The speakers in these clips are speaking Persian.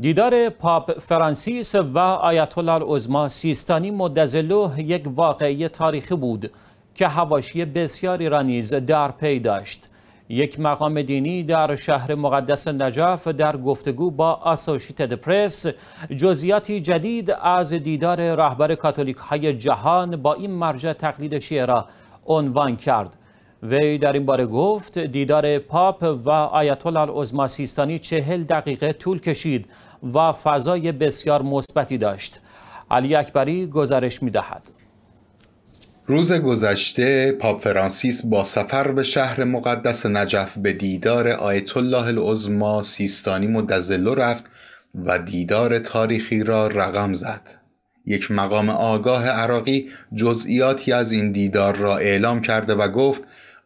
دیدار پاپ فرانسیس و آیت الله سیستانی مدزلو یک واقعی تاریخی بود که هواشی بسیاری را نیز در پی داشت یک مقام دینی در شهر مقدس نجف در گفتگو با آسوشیتد پرس جزئیاتی جدید از دیدار رهبر کاتولیک های جهان با این مرجع تقلید شیعه را عنوان کرد وی در این باره گفت دیدار پاپ و آیت الله سیستانی چهل دقیقه طول کشید و فضای بسیار مثبتی داشت علی اکبری گزارش می روز گذشته پاپ فرانسیس با سفر به شهر مقدس نجف به دیدار آیت الله العظما سیستانی مدزلو رفت و دیدار تاریخی را رقم زد یک مقام آگاه عراقی جزئیاتی از این دیدار را اعلام کرده و گفت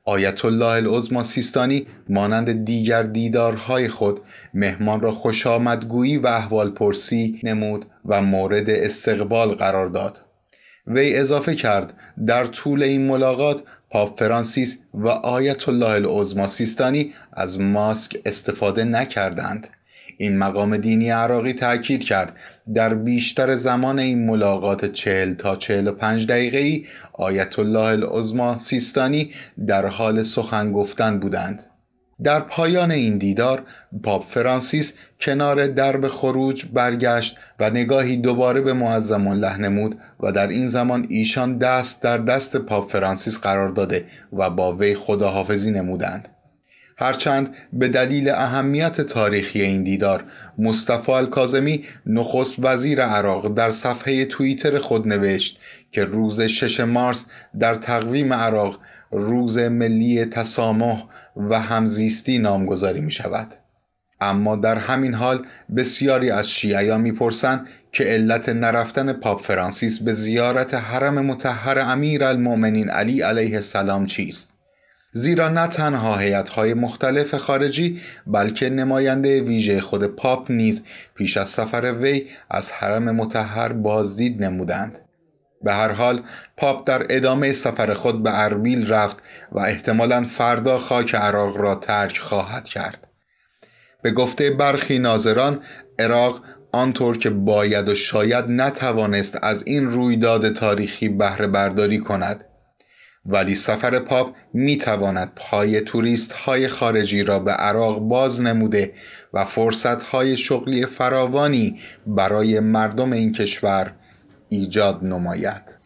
آیت الله العظما سیستانی مانند دیگر دیدارهای خود مهمان را خوش آمدگویی و احوال پرسی نمود و مورد استقبال قرار داد وی اضافه کرد در طول این ملاقات پاپ فرانسیس و آیت الله العظما سیستانی از ماسک استفاده نکردند این مقام دینی عراقی تاکید کرد در بیشتر زمان این ملاقات 40 تا 45 دقیقه ای آیت الله العظما سیستانی در حال سخن گفتن بودند در پایان این دیدار پاپ فرانسیس کنار درب خروج برگشت و نگاهی دوباره به معظم الله نمود و در این زمان ایشان دست در دست پاپ فرانسیس قرار داده و با وی خداحافظی نمودند هرچند به دلیل اهمیت تاریخی این دیدار مصطفی الکازمی نخست وزیر عراق در صفحه توییتر خود نوشت که روز 6 مارس در تقویم عراق روز ملی تسامح و همزیستی نامگذاری می شود. اما در همین حال بسیاری از شیعیان میپرسند که علت نرفتن پاپ فرانسیس به زیارت حرم متحر امیر المومنین علی علیه السلام چیست زیرا نه تنها هیئت‌های مختلف خارجی بلکه نماینده ویژه خود پاپ نیز پیش از سفر وی از حرم متحر بازدید نمودند به هر حال پاپ در ادامه سفر خود به اربیل رفت و احتمالا فردا خاک عراق را ترک خواهد کرد به گفته برخی ناظران عراق آنطور که باید و شاید نتوانست از این رویداد تاریخی بهره برداری کند ولی سفر پاپ می تواند پای توریست های خارجی را به عراق باز نموده و فرصت های شغلی فراوانی برای مردم این کشور ایجاد نماید.